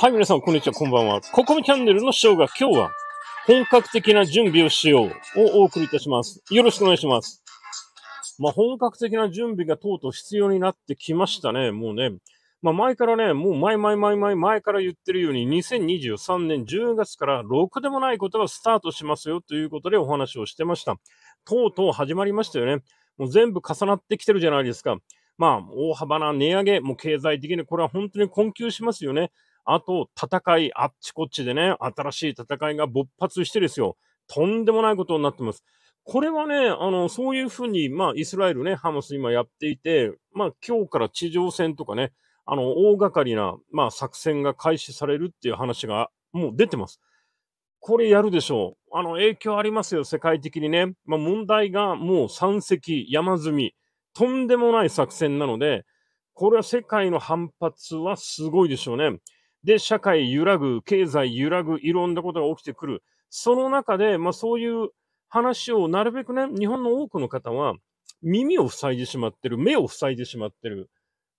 はい、皆さん、こんにちは、こんばんは。ココミチャンネルのショーが今日は、本格的な準備をしようをお送りいたします。よろしくお願いします。まあ、本格的な準備がとうとう必要になってきましたね、もうね。まあ、前からね、もう前前前前前から言ってるように、2023年10月から6でもないことがスタートしますよということでお話をしてました。とうとう始まりましたよね。もう全部重なってきてるじゃないですか。まあ、大幅な値上げ、もう経済的にこれは本当に困窮しますよね。あと、戦い、あっちこっちでね、新しい戦いが勃発してですよ。とんでもないことになってます。これはね、あの、そういうふうに、まあ、イスラエルね、ハマス今やっていて、まあ、今日から地上戦とかね、あの、大掛かりな、まあ、作戦が開始されるっていう話が、もう出てます。これやるでしょう。あの、影響ありますよ、世界的にね。まあ、問題がもう山積、山積み、とんでもない作戦なので、これは世界の反発はすごいでしょうね。で、社会揺らぐ、経済揺らぐ、いろんなことが起きてくる。その中で、まあそういう話をなるべくね、日本の多くの方は耳を塞いでしまってる、目を塞いでしまってる。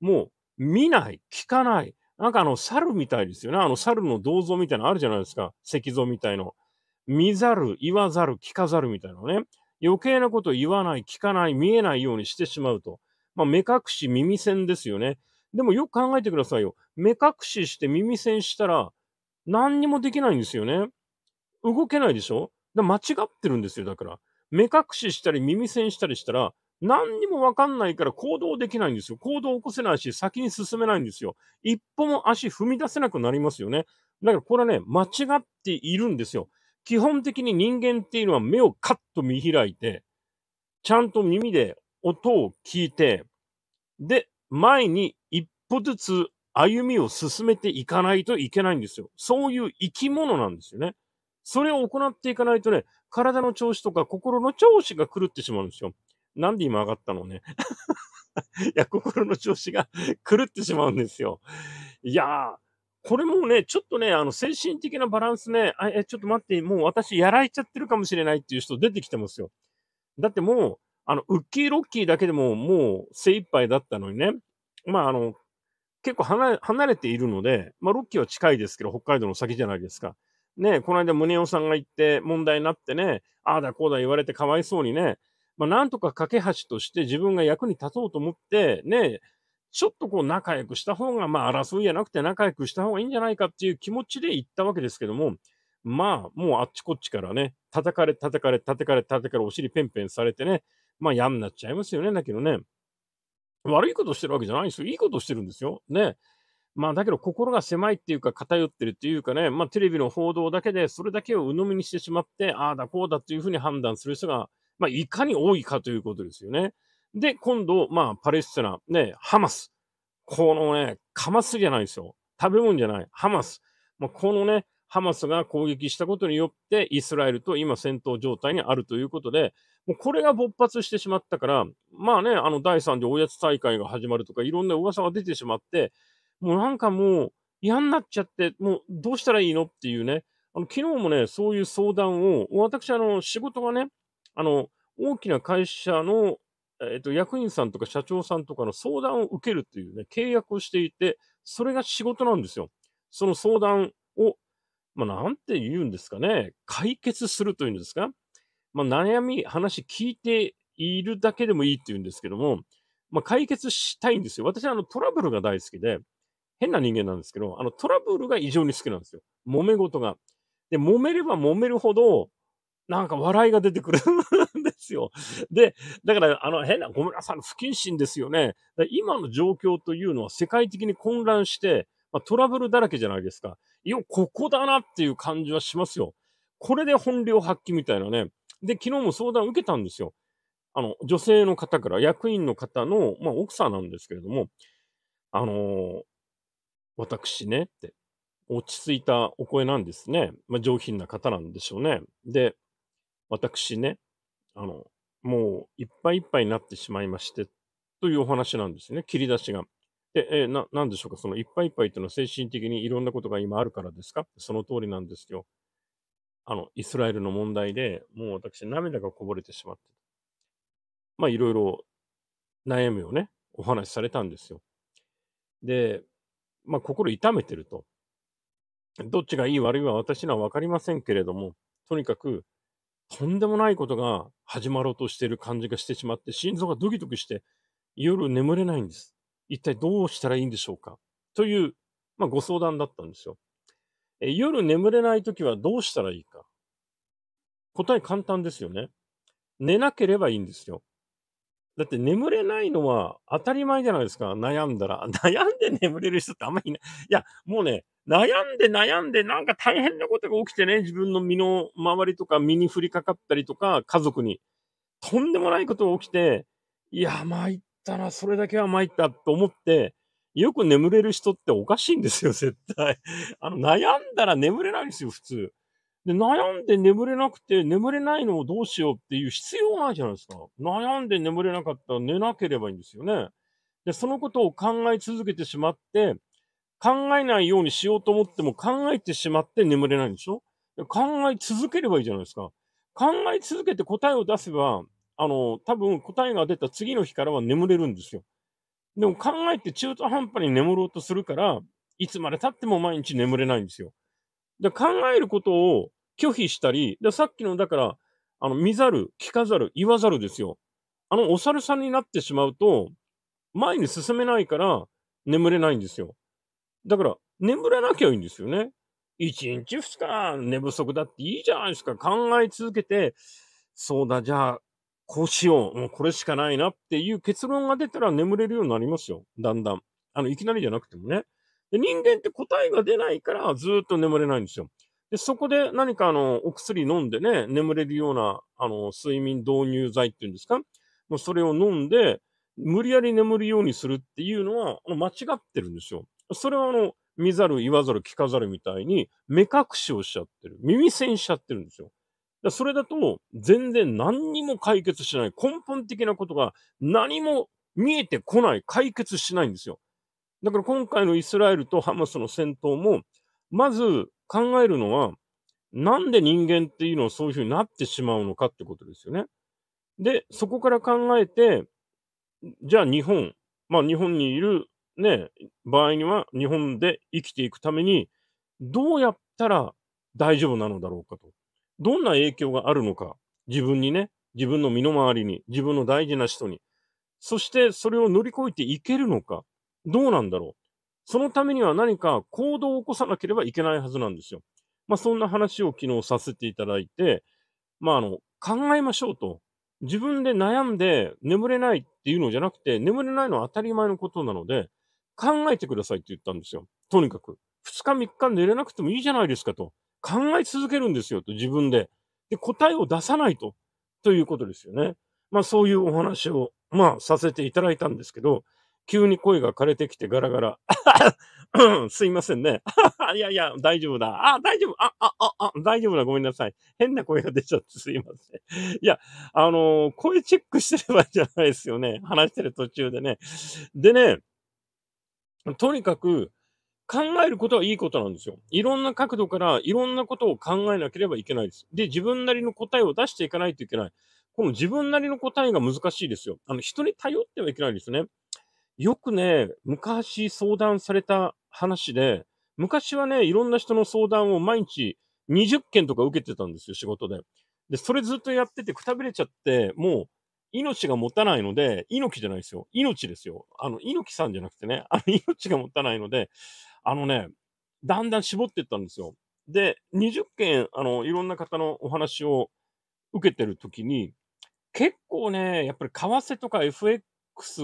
もう見ない、聞かない。なんかあの猿みたいですよね。あの猿の銅像みたいなのあるじゃないですか。石像みたいの。見ざる、言わざる、聞かざるみたいなね。余計なこと言わない、聞かない、見えないようにしてしまうと。まあ、目隠し、耳栓ですよね。でもよく考えてくださいよ。目隠しして耳栓したら、何にもできないんですよね。動けないでしょだ間違ってるんですよ、だから。目隠ししたり耳栓したりしたら、何にもわかんないから行動できないんですよ。行動を起こせないし、先に進めないんですよ。一歩も足踏み出せなくなりますよね。だからこれはね、間違っているんですよ。基本的に人間っていうのは目をカッと見開いて、ちゃんと耳で音を聞いて、で、前に歩ずつ歩みを進めていかないといけないんですよ。そういう生き物なんですよね。それを行っていかないとね、体の調子とか心の調子が狂ってしまうんですよ。なんで今上がったのね。いや、心の調子が 狂ってしまうんですよ。いやー、これもね、ちょっとね、あの、精神的なバランスね、え、ちょっと待って、もう私やられちゃってるかもしれないっていう人出てきてますよ。だってもう、あの、ウッキーロッキーだけでももう精一杯だったのにね。まあ、あの、結構離れているので、まあ、ロッキーは近いですけど、北海道の先じゃないですか。ね、この間、宗男さんが行って問題になってね、ああだこうだ言われてかわいそうにね、まあ、なんとか架け橋として自分が役に立とうと思って、ね、ちょっとこう仲良くした方が、まあ争いじゃなくて仲良くした方がいいんじゃないかっていう気持ちで行ったわけですけども、まあもうあっちこっちからね、叩かれ叩かれ叩かれ叩かれお尻ペンペンされてね、まあやんなっちゃいますよね、だけどね。悪いことしてるわけじゃないんですよ。いいことしてるんですよ。ね。まあ、だけど心が狭いっていうか、偏ってるっていうかね、まあ、テレビの報道だけで、それだけを鵜呑みにしてしまって、ああだこうだっていうふうに判断する人が、まあ、いかに多いかということですよね。で、今度、まあ、パレスチナ、ね、ハマス。このね、カマスじゃないですよ。食べ物じゃない。ハマス。まあ、このね、ハマスが攻撃したことによって、イスラエルと今戦闘状態にあるということで、もうこれが勃発してしまったから、まあね、あの第3次おやつ大会が始まるとか、いろんな噂が出てしまって、もうなんかもう嫌になっちゃって、もうどうしたらいいのっていうね、あの昨日もね、そういう相談を、私、あの仕事がね、あの大きな会社の、えっと、役員さんとか社長さんとかの相談を受けるというね、契約をしていて、それが仕事なんですよ。その相談を、まあ、なんて言うんですかね、解決するというんですか。まあ、悩み、話聞いているだけでもいいって言うんですけども、まあ、解決したいんですよ。私はあのトラブルが大好きで、変な人間なんですけど、あのトラブルが異常に好きなんですよ。揉め事が。で、揉めれば揉めるほど、なんか笑いが出てくるんですよ。で、だから、あの、変な、ごめんなさい、不謹慎ですよね。今の状況というのは世界的に混乱して、まあ、トラブルだらけじゃないですか。いや、ここだなっていう感じはしますよ。これで本領発揮みたいなね、で、昨日も相談を受けたんですよ。あの、女性の方から、役員の方の、まあ、奥さんなんですけれども、あのー、私ね、って、落ち着いたお声なんですね。まあ、上品な方なんでしょうね。で、私ね、あの、もういっぱいいっぱいになってしまいまして、というお話なんですね。切り出しが。で、えー、な、なんでしょうか。そのいっぱいいっぱいというのは精神的にいろんなことが今あるからですかその通りなんですよ。あの、イスラエルの問題でもう私涙がこぼれてしまって、まあいろいろ悩みをね、お話しされたんですよ。で、まあ心痛めてると。どっちがいい悪いは私にはわかりませんけれども、とにかく、とんでもないことが始まろうとしている感じがしてしまって、心臓がドキドキして、夜眠れないんです。一体どうしたらいいんでしょうかという、まあ、ご相談だったんですよ。え夜眠れないときはどうしたらいいか。答え簡単ですよね。寝なければいいんですよ。だって眠れないのは当たり前じゃないですか。悩んだら。悩んで眠れる人ってあんまりいない。いや、もうね、悩んで悩んでなんか大変なことが起きてね、自分の身の周りとか身に降りかかったりとか、家族に、とんでもないことが起きて、いや、参ったな、それだけは参ったと思って、よく眠れる人っておかしいんですよ、絶対。あの、悩んだら眠れないんですよ、普通。で、悩んで眠れなくて、眠れないのをどうしようっていう必要がないじゃないですか。悩んで眠れなかったら寝なければいいんですよね。で、そのことを考え続けてしまって、考えないようにしようと思っても考えてしまって眠れないんでしょ考え続ければいいじゃないですか。考え続けて答えを出せば、あの、多分答えが出た次の日からは眠れるんですよ。でも考えて中途半端に眠ろうとするから、いつまで経っても毎日眠れないんですよ。で考えることを拒否したり、でさっきの、だから、あの、見ざる、聞かざる、言わざるですよ。あの、お猿さんになってしまうと、前に進めないから、眠れないんですよ。だから、眠れなきゃいいんですよね。一日二日寝不足だっていいじゃないですか。考え続けて、そうだ、じゃあ、こうしよう。もうこれしかないなっていう結論が出たら眠れるようになりますよ。だんだん。あの、いきなりじゃなくてもね。で人間って答えが出ないからずっと眠れないんですよ。で、そこで何かあの、お薬飲んでね、眠れるような、あの、睡眠導入剤っていうんですかもうそれを飲んで、無理やり眠るようにするっていうのは、間違ってるんですよ。それはあの、見ざる、言わざる、聞かざるみたいに、目隠しをしちゃってる。耳栓しちゃってるんですよ。だそれだと、全然何にも解決しない。根本的なことが何も見えてこない。解決しないんですよ。だから今回のイスラエルとハマスの戦闘も、まず考えるのは、なんで人間っていうのはそういうふうになってしまうのかってことですよね。で、そこから考えて、じゃあ日本、まあ日本にいるね、場合には日本で生きていくために、どうやったら大丈夫なのだろうかと。どんな影響があるのか、自分にね、自分の身の回りに、自分の大事な人に、そしてそれを乗り越えていけるのか、どうなんだろう。そのためには何か行動を起こさなければいけないはずなんですよ。まあ、そんな話を昨日させていただいて、まあ、あの、考えましょうと。自分で悩んで眠れないっていうのじゃなくて、眠れないのは当たり前のことなので、考えてくださいって言ったんですよ。とにかく。二日三日寝れなくてもいいじゃないですかと。考え続けるんですよと、自分で。で、答えを出さないと、ということですよね。まあそういうお話を、まあさせていただいたんですけど、急に声が枯れてきてガラガラ。すいませんね。いやいや、大丈夫だ。あ、大丈夫。あ、あ、あ、あ、大丈夫だ。ごめんなさい。変な声が出ちゃってすいません。いや、あのー、声チェックしてればいいじゃないですよね。話してる途中でね。でね、とにかく、考えることはいいことなんですよ。いろんな角度からいろんなことを考えなければいけないです。で、自分なりの答えを出していかないといけない。この自分なりの答えが難しいですよ。あの、人に頼ってはいけないですね。よくね、昔相談された話で、昔はね、いろんな人の相談を毎日20件とか受けてたんですよ、仕事で。で、それずっとやっててくたびれちゃって、もう命が持たないので、猪木じゃないですよ。命ですよ。あの、猪木さんじゃなくてね、あの、命 が持たないので、あのね、だんだん絞っていったんですよ。で、20件、あの、いろんな方のお話を受けてるときに、結構ね、やっぱり為替とか FX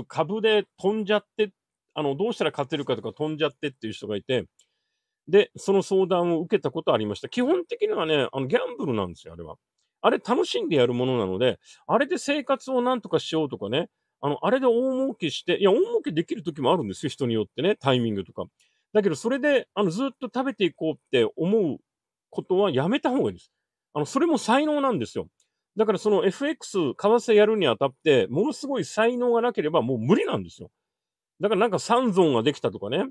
株で飛んじゃって、あの、どうしたら勝てるかとか飛んじゃってっていう人がいて、で、その相談を受けたことありました。基本的にはね、あの、ギャンブルなんですよ、あれは。あれ楽しんでやるものなので、あれで生活をなんとかしようとかね、あの、あれで大儲けして、いや、大儲けできる時もあるんですよ、人によってね、タイミングとか。だけど、それで、あの、ずっと食べていこうって思うことはやめた方がいいです。あの、それも才能なんですよ。だからその FX、為替やるにあたって、ものすごい才能がなければもう無理なんですよ。だからなんか三尊ができたとかね。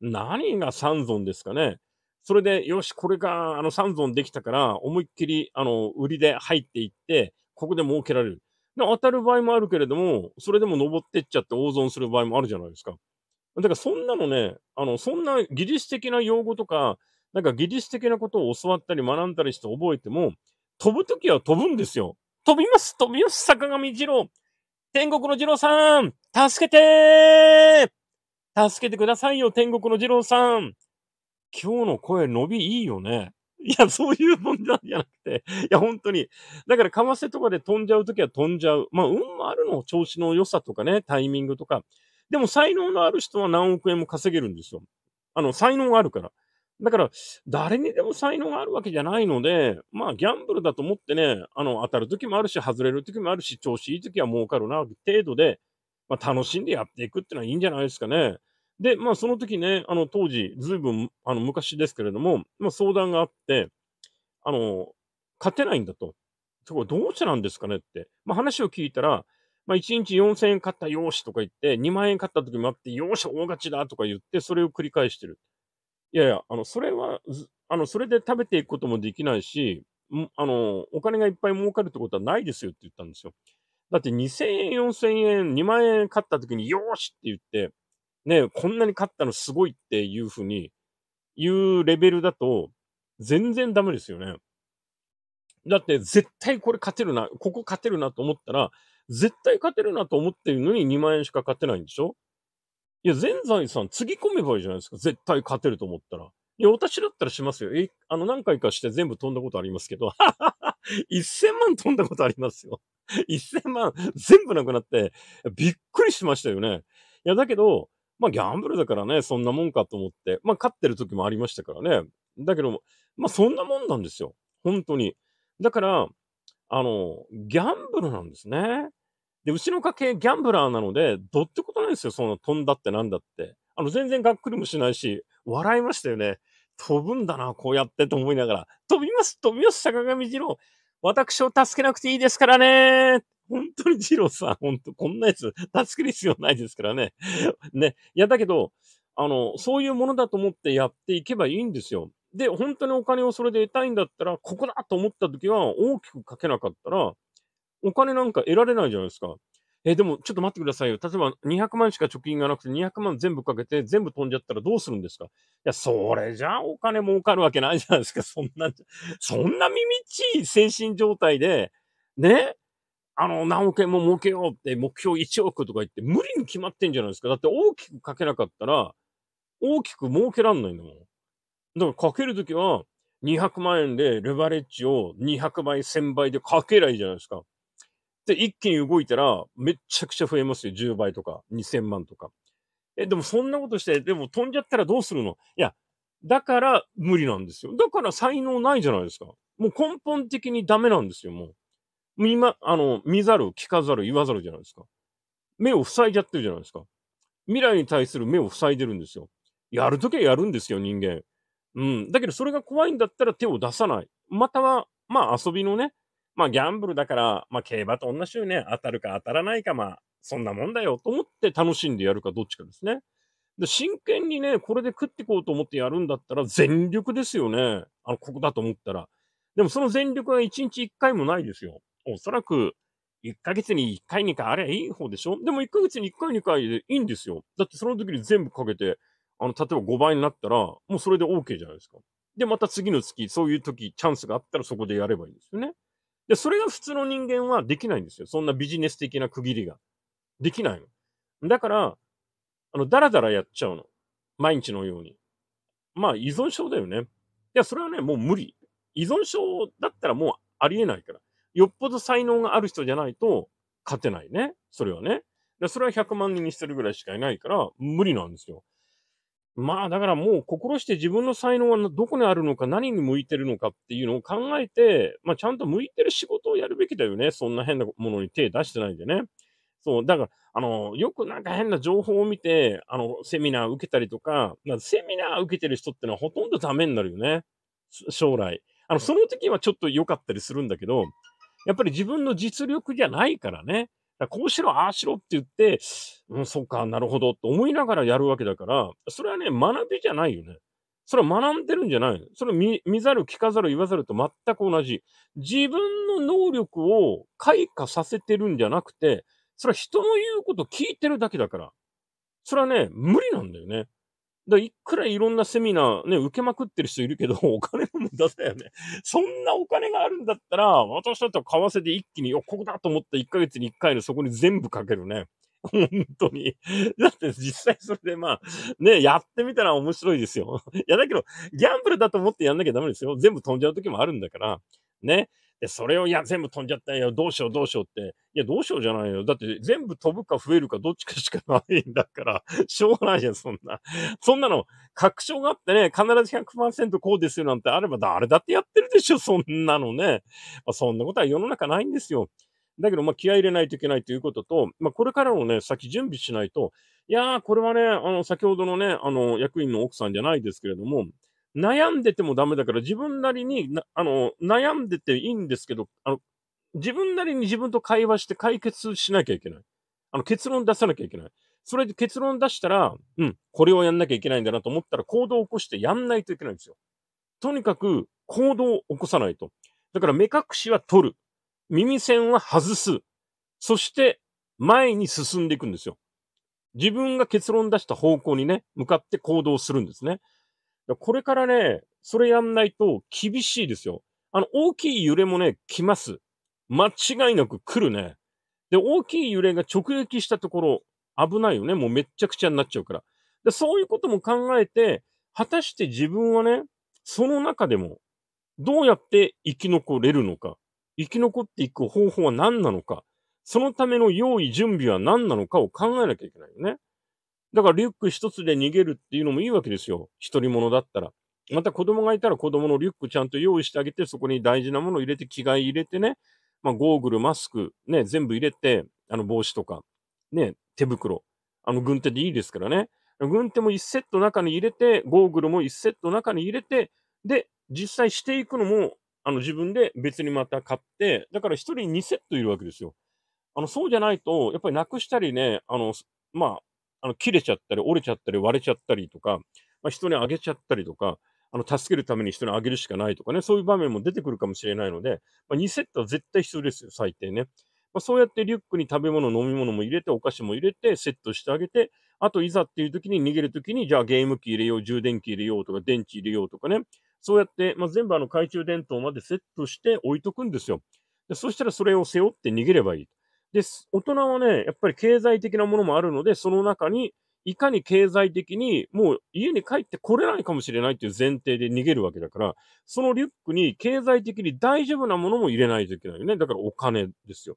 何が三尊ですかね。それで、よし、これが、あの、3尊できたから、思いっきり、あの、売りで入っていって、ここで儲けられる。で、当たる場合もあるけれども、それでも登ってっちゃって大損する場合もあるじゃないですか。だから、そんなのね、あの、そんな技術的な用語とか、なんか技術的なことを教わったり学んだりして覚えても、飛ぶときは飛ぶんですよ。飛びます飛びます坂上二郎天国の二郎さん助けて助けてくださいよ天国の二郎さん今日の声伸びいいよね。いや、そういうもんじゃなくて。いや、本当に。だから、為替とかで飛んじゃうときは飛んじゃう。まあ、運もあるの。調子の良さとかね、タイミングとか。でも、才能のある人は何億円も稼げるんですよ。あの、才能があるから。だから、誰にでも才能があるわけじゃないので、まあ、ギャンブルだと思ってね、あの、当たるときもあるし、外れるときもあるし、調子いいときは儲かるな、程度で、まあ、楽しんでやっていくっていうのはいいんじゃないですかね。で、まあその時ね、あの当時、ずいぶんあの昔ですけれども、まあ相談があって、あの、勝てないんだと。そこどうしたらんですかねって。まあ話を聞いたら、まあ1日4000円買ったよしとか言って、2万円買った時もあって、よし大勝ちだとか言って、それを繰り返してる。いやいや、あの、それは、あの、それで食べていくこともできないし、あの、お金がいっぱい儲かるってことはないですよって言ったんですよ。だって2000円、4000円、2万円買った時によしって言って、ね、こんなに勝ったのすごいっていうふうに言うレベルだと、全然ダメですよね。だって絶対これ勝てるな、ここ勝てるなと思ったら、絶対勝てるなと思ってるのに2万円しか勝てないんでしょいや、全財産つぎ込めばいいじゃないですか。絶対勝てると思ったら。いや、私だったらしますよ。え、あの、何回かして全部飛んだことありますけど、1000 万飛んだことありますよ。1000万全部なくなって、びっくりしましたよね。いや、だけど、まあギャンブルだからね、そんなもんかと思って、まあ勝ってる時もありましたからね。だけども、まあそんなもんなんですよ。本当に。だから、あの、ギャンブルなんですね。で、うちの家系ギャンブラーなので、どってことないですよ。そんな飛んだってなんだって。あの、全然がっくりもしないし、笑いましたよね。飛ぶんだな、こうやってと思いながら。飛びます、飛びます、坂上二郎。私を助けなくていいですからね。本当に二郎さん、本当こんなやつ、助ける必要ないですからね。ね。いや、だけど、あの、そういうものだと思ってやっていけばいいんですよ。で、本当にお金をそれで得たいんだったら、ここだと思った時は、大きくかけなかったら、お金なんか得られないじゃないですか。え、でも、ちょっと待ってくださいよ。例えば、200万しか貯金がなくて、200万全部かけて、全部飛んじゃったらどうするんですかいや、それじゃあお金儲かるわけないじゃないですか。そんな、そんな耳っちい精神状態で、ね、あの、何億円も儲けようって目標1億とか言って無理に決まってんじゃないですか。だって大きくかけなかったら、大きく儲けらんないんだもん。だからかけるときは、200万円でレバレッジを200倍、1000倍でかけりゃいいじゃないですか。で、一気に動いたら、めっちゃくちゃ増えますよ。10倍とか、2000万とか。え、でもそんなことして、でも飛んじゃったらどうするのいや、だから無理なんですよ。だから才能ないじゃないですか。もう根本的にダメなんですよ、もう。見ま、あの、見ざる、聞かざる、言わざるじゃないですか。目を塞いじゃってるじゃないですか。未来に対する目を塞いでるんですよ。やるときはやるんですよ、人間。うん。だけど、それが怖いんだったら手を出さない。または、まあ、遊びのね、まあ、ギャンブルだから、まあ、競馬と同じようにね、当たるか当たらないか、まあ、そんなもんだよと思って楽しんでやるか、どっちかですね。で、真剣にね、これで食ってこうと思ってやるんだったら、全力ですよね。あの、ここだと思ったら。でも、その全力が1日1回もないですよ。おそらく、1ヶ月に1回2回あれいい方でしょでも1ヶ月に1回2回でいいんですよ。だってその時に全部かけて、あの、例えば5倍になったら、もうそれで OK じゃないですか。で、また次の月、そういう時、チャンスがあったらそこでやればいいんですよね。で、それが普通の人間はできないんですよ。そんなビジネス的な区切りが。できないの。だから、あの、だらだらやっちゃうの。毎日のように。まあ、依存症だよね。いや、それはね、もう無理。依存症だったらもうありえないから。よっぽど才能がある人じゃないと勝てないね。それはね。それは100万人にしてるぐらいしかいないから、無理なんですよ。まあ、だからもう心して自分の才能はどこにあるのか、何に向いてるのかっていうのを考えて、まあ、ちゃんと向いてる仕事をやるべきだよね。そんな変なものに手出してないでね。そう、だから、あの、よくなんか変な情報を見て、あの、セミナー受けたりとか、かセミナー受けてる人ってのはほとんどダメになるよね。将来。あの、その時はちょっと良かったりするんだけど、やっぱり自分の実力じゃないからね。こうしろ、ああしろって言って、うん、そうか、なるほど、と思いながらやるわけだから、それはね、学びじゃないよね。それは学んでるんじゃないそれ見見ざる、聞かざる、言わざると全く同じ。自分の能力を開花させてるんじゃなくて、それは人の言うこと聞いてるだけだから。それはね、無理なんだよね。だいくらいろんなセミナーね、受けまくってる人いるけど、お金の無駄だよね。そんなお金があるんだったら、私だったら為替で一気に、よ、ここだと思った1ヶ月に1回のそこに全部かけるね。本当に。だって実際それでまあ、ね、やってみたら面白いですよ。いや、だけど、ギャンブルだと思ってやんなきゃダメですよ。全部飛んじゃう時もあるんだから。ね。で、それを、いや、全部飛んじゃったよ。どうしよう、どうしようって。いや、どうしようじゃないよ。だって、全部飛ぶか増えるか、どっちかしかないんだから、しょうがないじゃん、そんな。そんなの、確証があってね、必ず100%こうですよなんてあれば、誰だってやってるでしょ、そんなのね。まあ、そんなことは世の中ないんですよ。だけど、まあ、気合入れないといけないということと、まあ、これからのね、先準備しないと、いやー、これはね、あの、先ほどのね、あの、役員の奥さんじゃないですけれども、悩んでてもダメだから、自分なりにな、あの、悩んでていいんですけど、あの、自分なりに自分と会話して解決しなきゃいけない。あの、結論出さなきゃいけない。それで結論出したら、うん、これをやんなきゃいけないんだなと思ったら行動を起こしてやんないといけないんですよ。とにかく行動を起こさないと。だから目隠しは取る。耳栓は外す。そして前に進んでいくんですよ。自分が結論出した方向にね、向かって行動するんですね。これからね、それやんないと厳しいですよ。あの、大きい揺れもね、来ます。間違いなく来るね。で、大きい揺れが直撃したところ、危ないよね。もうめっちゃくちゃになっちゃうから。で、そういうことも考えて、果たして自分はね、その中でも、どうやって生き残れるのか、生き残っていく方法は何なのか、そのための用意、準備は何なのかを考えなきゃいけないよね。だからリュック一つで逃げるっていうのもいいわけですよ。一人者だったら。また子供がいたら子供のリュックちゃんと用意してあげて、そこに大事なものを入れて、着替え入れてね、まあ、ゴーグル、マスク、ね、全部入れて、あの帽子とか、ね、手袋。あの軍手でいいですからね。軍手も一セット中に入れて、ゴーグルも一セット中に入れて、で、実際していくのも、あの自分で別にまた買って、だから一人二セットいるわけですよ。あのそうじゃないと、やっぱりなくしたりね、あの、まあ、あの、切れちゃったり、折れちゃったり、割れちゃったりとか、まあ、人にあげちゃったりとか、あの、助けるために人にあげるしかないとかね、そういう場面も出てくるかもしれないので、まあ、2セットは絶対必要ですよ、最低ね。まあ、そうやってリュックに食べ物、飲み物も入れて、お菓子も入れて、セットしてあげて、あといざっていう時に逃げる時に、じゃあゲーム機入れよう、充電器入れようとか、電池入れようとかね、そうやって、まあ、全部あの懐中電灯までセットして置いとくんですよ。でそしたらそれを背負って逃げればいい。で、大人はね、やっぱり経済的なものもあるので、その中に、いかに経済的に、もう家に帰ってこれないかもしれないっていう前提で逃げるわけだから、そのリュックに経済的に大丈夫なものも入れないといけないよね。だからお金ですよ。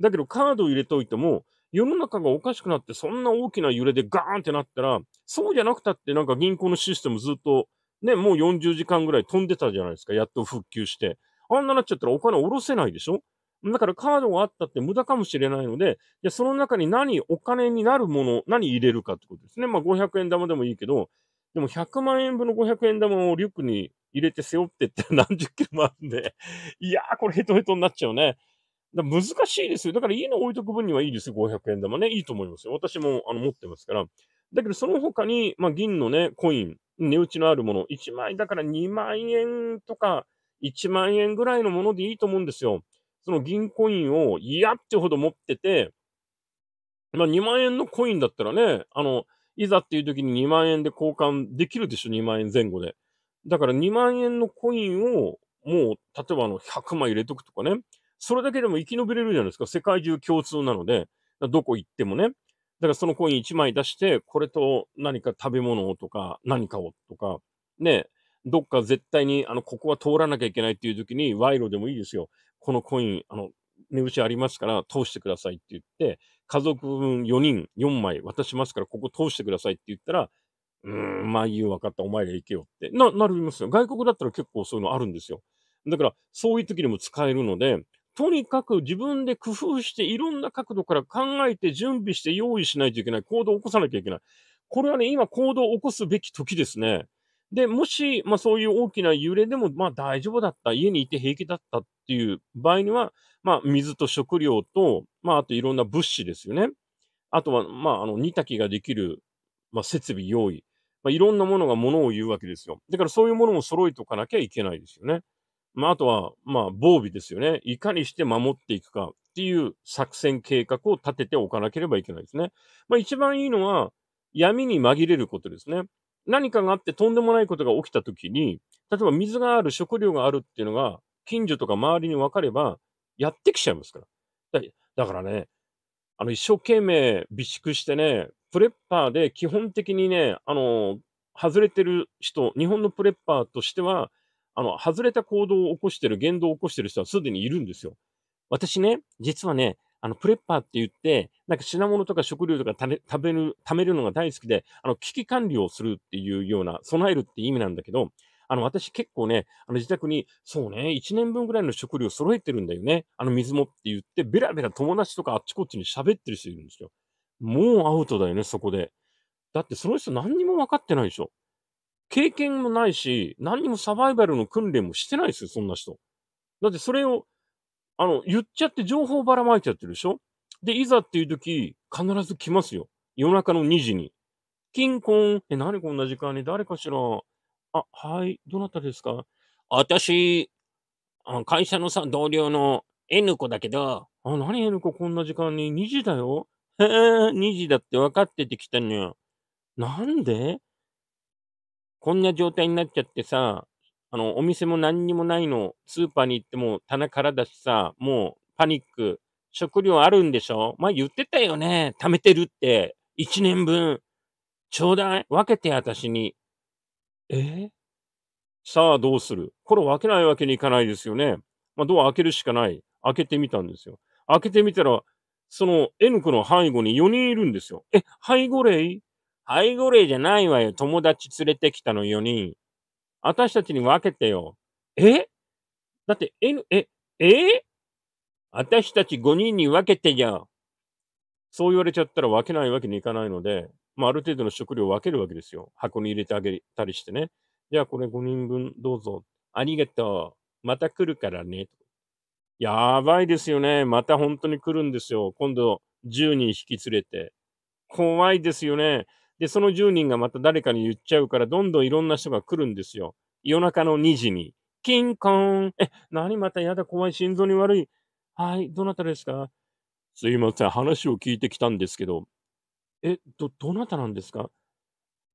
だけどカードを入れておいても、世の中がおかしくなって、そんな大きな揺れでガーンってなったら、そうじゃなくたってなんか銀行のシステムずっと、ね、もう40時間ぐらい飛んでたじゃないですか。やっと復旧して。あんななっちゃったらお金下ろせないでしょだからカードがあったって無駄かもしれないので、でその中に何、お金になるもの、何入れるかってことですね。まあ、500円玉でもいいけど、でも100万円分の500円玉をリュックに入れて背負ってって 何十キロもあるんで、いやー、これヘトヘトになっちゃうね。だ難しいですよ。だから家の置いとく分にはいいですよ、500円玉ね。いいと思いますよ。私もあの持ってますから。だけど、その他に、まあ、銀のね、コイン、値打ちのあるもの、1枚だから2万円とか、1万円ぐらいのものでいいと思うんですよ。その銀コインを嫌ってほど持ってて、まあ2万円のコインだったらね、あの、いざっていう時に2万円で交換できるでしょ、2万円前後で。だから2万円のコインをもう、例えばあの100枚入れとくとかね。それだけでも生き延びれるじゃないですか。世界中共通なので、どこ行ってもね。だからそのコイン1枚出して、これと何か食べ物をとか、何かをとか、ね、どっか絶対に、あの、ここは通らなきゃいけないっていう時に、賄賂でもいいですよ。このコイン、あの、値打ちありますから、通してくださいって言って、家族分4人、4枚渡しますから、ここ通してくださいって言ったら、うーん、まあ、言う分かった、お前ら行けよって。な、なりますよ。外国だったら結構そういうのあるんですよ。だから、そういう時にも使えるので、とにかく自分で工夫して、いろんな角度から考えて、準備して、用意しないといけない。行動を起こさなきゃいけない。これはね、今行動を起こすべき時ですね。で、もし、まあ、そういう大きな揺れでも、まあ、大丈夫だった、家にいて平気だったっていう場合には、まあ、水と食料と、まあ、あといろんな物資ですよね。あとは、まあ、あの、煮炊きができる、まあ、設備用意。まあ、いろんなものがものを言うわけですよ。だからそういうものも揃えておかなきゃいけないですよね。まあ、あとは、まあ、防備ですよね。いかにして守っていくかっていう作戦計画を立てておかなければいけないですね。まあ、一番いいのは、闇に紛れることですね。何かがあってとんでもないことが起きたときに、例えば水がある、食料があるっていうのが、近所とか周りに分かれば、やってきちゃいますから。だだからね、あの、一生懸命備蓄してね、プレッパーで基本的にね、あの、外れてる人、日本のプレッパーとしては、あの、外れた行動を起こしてる、言動を起こしてる人はすでにいるんですよ。私ね、実はね、あの、プレッパーって言って、なんか品物とか食料とか食べる、貯めるのが大好きで、あの、危機管理をするっていうような、備えるって意味なんだけど、あの、私結構ね、あの、自宅に、そうね、1年分ぐらいの食料揃えてるんだよね。あの、水もって言って、ベラベラ友達とかあっちこっちに喋ってる人いるんですよ。もうアウトだよね、そこで。だってその人何にも分かってないでしょ。経験もないし、何にもサバイバルの訓練もしてないですよ、そんな人。だってそれをあの、言っちゃって情報ばらまいちゃってるでしょで、いざっていう時、必ず来ますよ。夜中の2時に。キンコン。え、何こんな時間に誰かしらあ、はい。どなたですか私、会社のさ、同僚の N 子だけど、あ、何 N 子こんな時間に ?2 時だよへえ、2時だって分かっててきたのよ。なんでこんな状態になっちゃってさ、あの、お店も何にもないの。スーパーに行っても棚からだしさ、もうパニック。食料あるんでしょまあ、言ってたよね。貯めてるって。1年分。ちょうだい。分けて、私に。えさあ、どうするこれ分けないわけにいかないですよね。まあ、ドア開けるしかない。開けてみたんですよ。開けてみたら、その N 区の背後に4人いるんですよ。え、背後霊背後霊じゃないわよ。友達連れてきたの4人。私たちに分けてよ。えだって N、え、え私たち5人に分けてじゃん。そう言われちゃったら分けないわけにいかないので、まあ、ある程度の食料を分けるわけですよ。箱に入れてあげたりしてね。じゃあこれ5人分どうぞ。ありがとう。また来るからね。やばいですよね。また本当に来るんですよ。今度10人引き連れて。怖いですよね。で、その10人がまた誰かに言っちゃうから、どんどんいろんな人が来るんですよ。夜中の2時に。キンコーン。え、何またやだ、怖い、心臓に悪い。はい、どなたですかすいません、話を聞いてきたんですけど。え、ど、どなたなんですか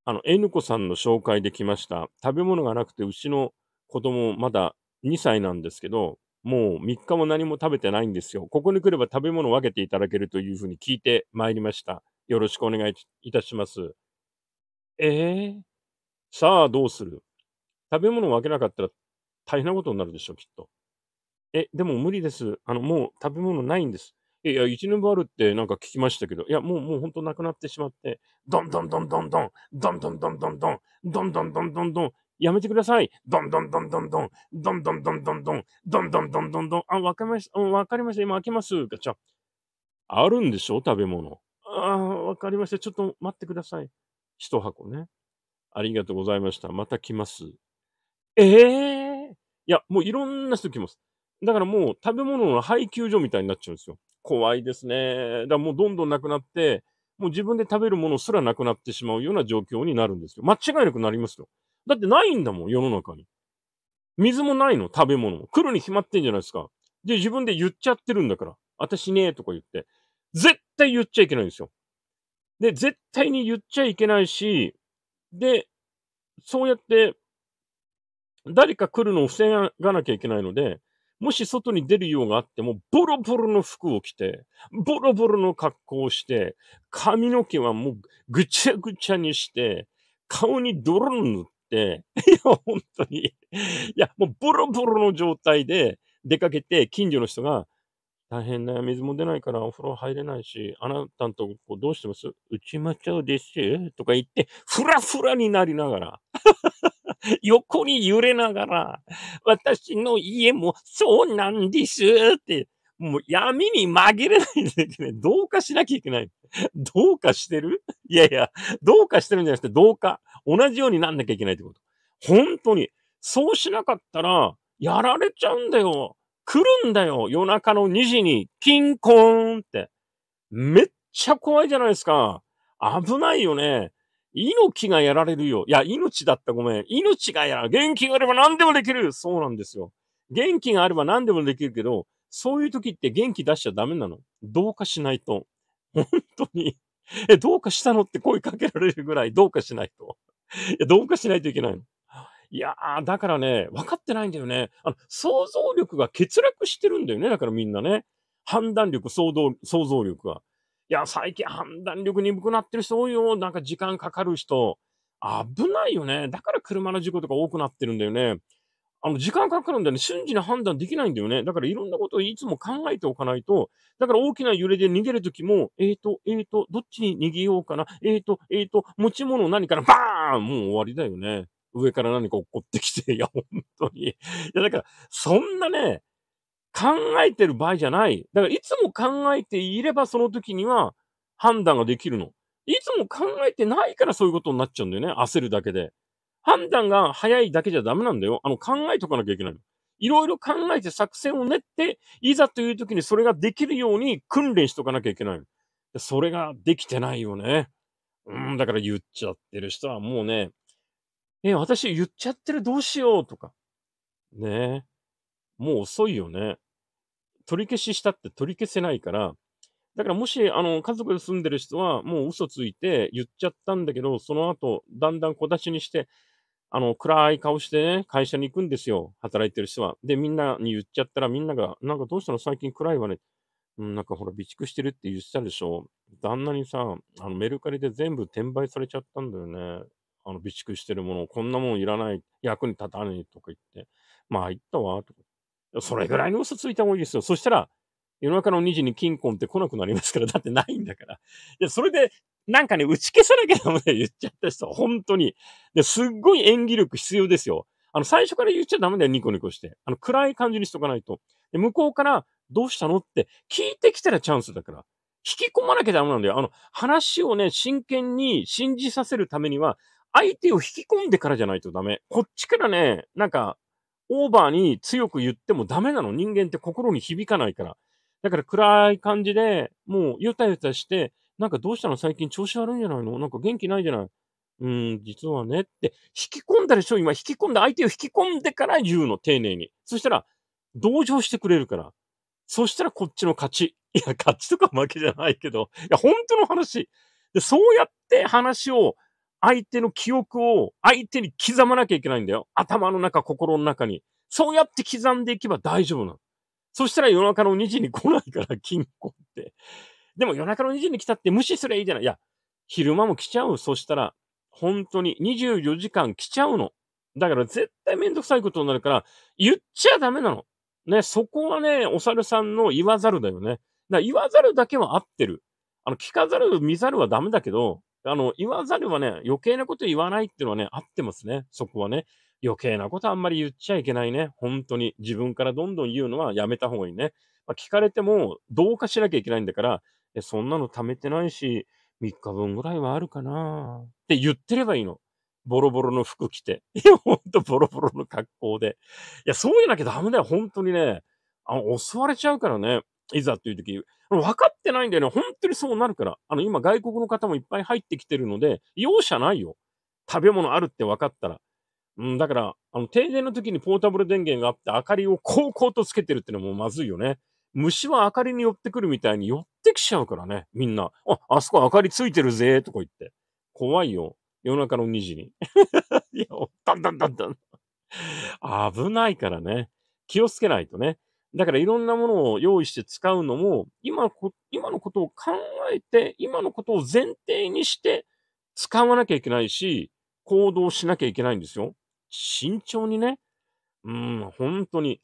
あの、N 子さんの紹介で来ました。食べ物がなくて、うちの子供、まだ2歳なんですけど、もう3日も何も食べてないんですよ。ここに来れば食べ物を分けていただけるというふうに聞いてまいりました。よろしくお願いいたします。ええー、さあ、どうする食べ物を分けなかったら大変なことになるでしょきっと。え、でも無理です。あの、もう食べ物ないんです。いや、1年分あるってなんか聞きましたけど、いや、もう、もう本当なくなってしまって、どんどんどんどんどん、どんどんどんどんどん、どんどんどんどんどん、やめてください。どんどんどんどんどん、どんどんどんどんどん、どんどんどんどんどん、あ、わかりました、わかりました、今開けます。ガチャ。あるんでしょ食べ物。ああ、わかりました。ちょっと待ってください。一箱ね。ありがとうございました。また来ます。ええー、いや、もういろんな人来ます。だからもう食べ物の配給所みたいになっちゃうんですよ。怖いですね。だからもうどんどんなくなって、もう自分で食べるものすらなくなってしまうような状況になるんですよ。間違いなくなりますよ。だってないんだもん、世の中に。水もないの、食べ物も。来るに決まってんじゃないですか。で、自分で言っちゃってるんだから。私ねとか言って。絶対言っちゃいけないんですよ。で、絶対に言っちゃいけないし、で、そうやって、誰か来るのを防がなきゃいけないので、もし外に出るようがあっても、ボロボロの服を着て、ボロボロの格好をして、髪の毛はもうぐちゃぐちゃにして、顔に泥塗って、いや、本当に、いや、もうボロボロの状態で出かけて、近所の人が、大変だよ。水も出ないからお風呂入れないし、あなたんとこどうしてますうちまちゃうでゅとか言って、ふらふらになりながら、横に揺れながら、私の家もそうなんですって、もう闇に紛れないんだけど、どうかしなきゃいけない。どうかしてるいやいや、どうかしてるんじゃなくて、どうか。同じようになんなきゃいけないってこと。本当に。そうしなかったら、やられちゃうんだよ。来るんだよ夜中の2時に、ピンコーンって。めっちゃ怖いじゃないですか。危ないよね。命がやられるよ。いや、命だったごめん。命がやられる。元気があれば何でもできる。そうなんですよ。元気があれば何でもできるけど、そういう時って元気出しちゃダメなの。どうかしないと。本当に。え、どうかしたのって声かけられるぐらい、どうかしないと。いや、どうかしないといけないの。いやー、だからね、分かってないんだよね。あの、想像力が欠落してるんだよね。だからみんなね。判断力、想像力が。いや、最近判断力鈍くなってる人多いよ。なんか時間かかる人。危ないよね。だから車の事故とか多くなってるんだよね。あの、時間かかるんだよね。瞬時に判断できないんだよね。だからいろんなことをいつも考えておかないと、だから大きな揺れで逃げるときも、えーと、えーと、どっちに逃げようかな。えーと、えーと、持ち物何からバーンもう終わりだよね。上から何か落っこってきて、いや、本当に。いや、だから、そんなね、考えてる場合じゃない。だから、いつも考えていれば、その時には判断ができるの。いつも考えてないからそういうことになっちゃうんだよね。焦るだけで。判断が早いだけじゃダメなんだよ。あの、考えとかなきゃいけないの。いろいろ考えて作戦を練って、いざという時にそれができるように訓練しとかなきゃいけないそれができてないよね。うん、だから言っちゃってる人はもうね、え、私言っちゃってるどうしようとか。ねえ。もう遅いよね。取り消ししたって取り消せないから、だからもし、あの、家族で住んでる人は、もう嘘ついて言っちゃったんだけど、その後、だんだん小出しにして、あの、暗い顔してね、会社に行くんですよ。働いてる人は。で、みんなに言っちゃったら、みんなが、なんかどうしたの最近暗いわね。うん、なんかほら、備蓄してるって言ってたでしょ。旦那にさ、あのメルカリで全部転売されちゃったんだよね。あの備蓄してるものをこんなもんいらない、役に立たねえとか言って、まあ、言ったわ、とか。それぐらいの嘘ついた方がいいですよ。そしたら、夜中の2時に金婚って来なくなりますから、だってないんだから。いや、それで、なんかね、打ち消さなきゃダメだよ、言っちゃった人、本当に。で、すっごい演技力必要ですよ。あの、最初から言っちゃダメだよ、ニコニコして。あの、暗い感じにしとかないと。で、向こうから、どうしたのって聞いてきたらチャンスだから。引き込まなきゃダメなんだよ。あの、話をね、真剣に信じさせるためには、相手を引き込んでからじゃないとダメ。こっちからね、なんか、オーバーに強く言ってもダメなの。人間って心に響かないから。だから暗い感じで、もうゆたゆたして、なんかどうしたの最近調子悪いんじゃないのなんか元気ないじゃないうん、実はねって、引き込んだでしょ今引き込んだ、相手を引き込んでから言うの、丁寧に。そしたら、同情してくれるから。そしたらこっちの勝ち。いや、勝ちとか負けじゃないけど、いや、本当の話。で、そうやって話を相手の記憶を相手に刻まなきゃいけないんだよ。頭の中、心の中に。そうやって刻んでいけば大丈夫なの。そしたら夜中の2時に来ないから、金 庫って。でも夜中の2時に来たって無視すりゃいいじゃない。いや、昼間も来ちゃう。そしたら、本当に24時間来ちゃうの。だから絶対めんどくさいことになるから、言っちゃダメなの。ね、そこはね、お猿さんの言わざるだよね。だ言わざるだけは合ってる。あの、聞かざる、見ざるはダメだけど、あの、言わざるはね、余計なこと言わないっていうのはね、合ってますね。そこはね。余計なことあんまり言っちゃいけないね。本当に。自分からどんどん言うのはやめた方がいいね。まあ、聞かれても、どうかしなきゃいけないんだから、えそんなの貯めてないし、3日分ぐらいはあるかなって言ってればいいの。ボロボロの服着て。いや、ほんとボロボロの格好で。いや、そういうなきゃダメだよ。本当にね。あの、襲われちゃうからね。いざという時、分かってないんだよね。本当にそうなるから。あの、今外国の方もいっぱい入ってきてるので、容赦ないよ。食べ物あるって分かったら。うん、だから、あの、停電の時にポータブル電源があって、明かりをこうこうとつけてるってのもまずいよね。虫は明かりに寄ってくるみたいに寄ってきちゃうからね、みんな。あ、あそこ明かりついてるぜ、とか言って。怖いよ。夜中の2時に。いや、だんだんだんだん。危ないからね。気をつけないとね。だからいろんなものを用意して使うのも、今今のことを考えて、今のことを前提にして使わなきゃいけないし、行動しなきゃいけないんですよ。慎重にね。うん、本当に。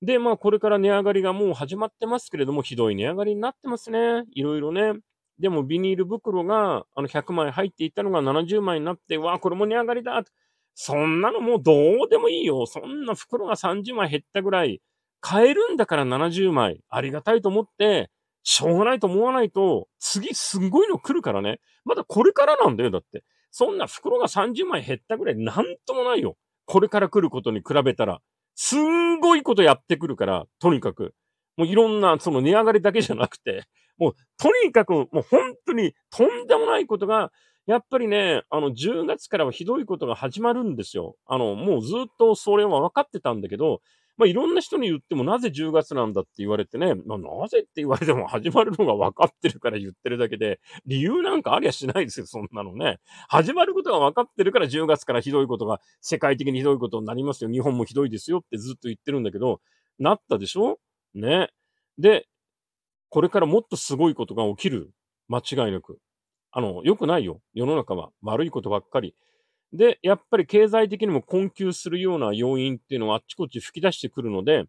で、まあ、これから値上がりがもう始まってますけれども、ひどい値上がりになってますね。いろいろね。でも、ビニール袋が、あの、100枚入っていたのが70枚になって、わあ、これも値上がりだ。そんなのもうどうでもいいよ。そんな袋が30枚減ったぐらい、買えるんだから70枚、ありがたいと思って、しょうがないと思わないと、次すんごいの来るからね。まだこれからなんだよ、だって。そんな袋が30枚減ったぐらいなんともないよ。これから来ることに比べたら。すんごいことやってくるから、とにかく。もういろんな、その値上がりだけじゃなくて、もうとにかく、もう本当にとんでもないことが、やっぱりね、あの、10月からはひどいことが始まるんですよ。あの、もうずっとそれは分かってたんだけど、まあ、いろんな人に言ってもなぜ10月なんだって言われてね、まあ、なぜって言われても始まるのが分かってるから言ってるだけで、理由なんかありゃしないですよ、そんなのね。始まることが分かってるから10月からひどいことが、世界的にひどいことになりますよ、日本もひどいですよってずっと言ってるんだけど、なったでしょね。で、これからもっとすごいことが起きる。間違いなく。あの、良くないよ。世の中は悪いことばっかり。で、やっぱり経済的にも困窮するような要因っていうのはあっちこっち吹き出してくるので、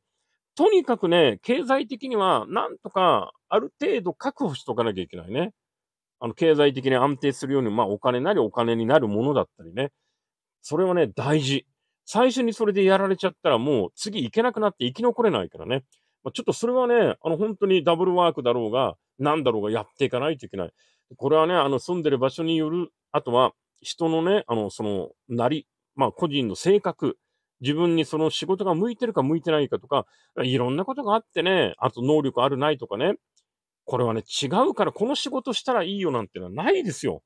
とにかくね、経済的にはなんとかある程度確保しとかなきゃいけないね。あの、経済的に安定するように、まあお金なりお金になるものだったりね。それはね、大事。最初にそれでやられちゃったらもう次行けなくなって生き残れないからね。まあ、ちょっとそれはね、あの本当にダブルワークだろうが、なんだろうがやっていかないといけない。これはね、あの住んでる場所による、あとは人のね、あの、その、なり、まあ、個人の性格、自分にその仕事が向いてるか向いてないかとか、いろんなことがあってね、あと能力あるないとかね、これはね、違うからこの仕事したらいいよなんてのはないですよ。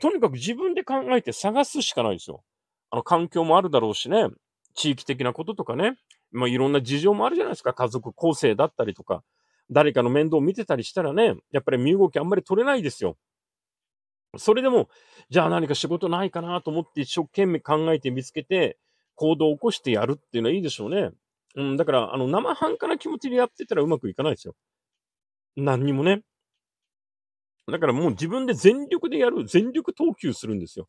とにかく自分で考えて探すしかないですよ。あの、環境もあるだろうしね、地域的なこととかね、まあ、いろんな事情もあるじゃないですか。家族構成だったりとか、誰かの面倒を見てたりしたらね、やっぱり身動きあんまり取れないですよ。それでも、じゃあ何か仕事ないかなと思って一生懸命考えて見つけて、行動を起こしてやるっていうのはいいでしょうね。うん、だから、あの、生半可な気持ちでやってたらうまくいかないですよ。何にもね。だからもう自分で全力でやる、全力投球するんですよ。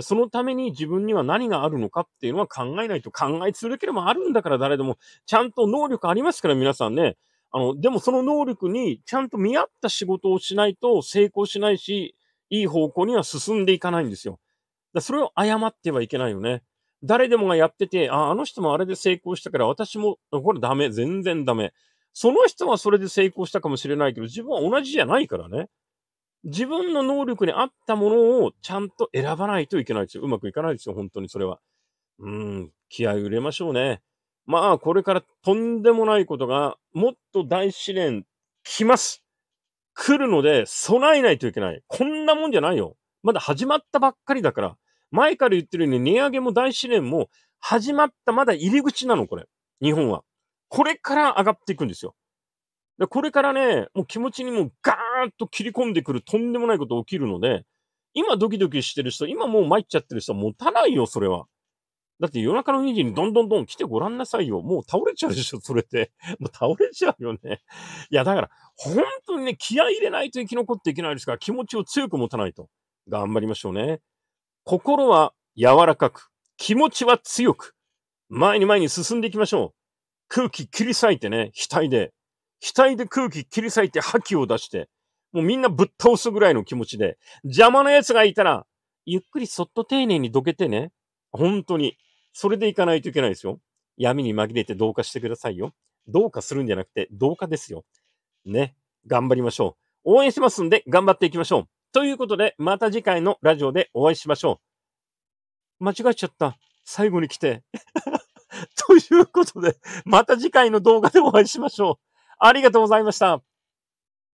そのために自分には何があるのかっていうのは考えないと考え続ければあるんだから誰でも、ちゃんと能力ありますから皆さんね。あの、でもその能力にちゃんと見合った仕事をしないと成功しないし、いい方向には進んでいかないんですよ。だそれを誤ってはいけないよね。誰でもがやってて、あ、あの人もあれで成功したから私も、これダメ、全然ダメ。その人はそれで成功したかもしれないけど、自分は同じじゃないからね。自分の能力に合ったものをちゃんと選ばないといけないですよ。うまくいかないですよ、本当にそれは。うん、気合を入れましょうね。まあ、これからとんでもないことが、もっと大試練来ます。来るので備えないといけない。こんなもんじゃないよ。まだ始まったばっかりだから。前から言ってるように値上げも大試練も始まったまだ入り口なの、これ。日本は。これから上がっていくんですよ。でこれからね、もう気持ちにもうガーンと切り込んでくるとんでもないこと起きるので、今ドキドキしてる人、今もう参っちゃってる人は持たないよ、それは。だって夜中の2時にどんどんどん来てごらんなさいよ。もう倒れちゃうでしょ、それって。もう倒れちゃうよね。いや、だから、本当にね、気合入れないと生き残っていけないですから、気持ちを強く持たないと。頑張りましょうね。心は柔らかく、気持ちは強く、前に前に進んでいきましょう。空気切り裂いてね、額で。額で空気切り裂いて覇気を出して、もうみんなぶっ倒すぐらいの気持ちで、邪魔な奴がいたら、ゆっくりそっと丁寧にどけてね。本当に。それでいかないといけないですよ。闇に紛れて同化してくださいよ。どうかするんじゃなくて、同化ですよ。ね。頑張りましょう。応援しますんで、頑張っていきましょう。ということで、また次回のラジオでお会いしましょう。間違えちゃった。最後に来て。ということで、また次回の動画でお会いしましょう。ありがとうございました。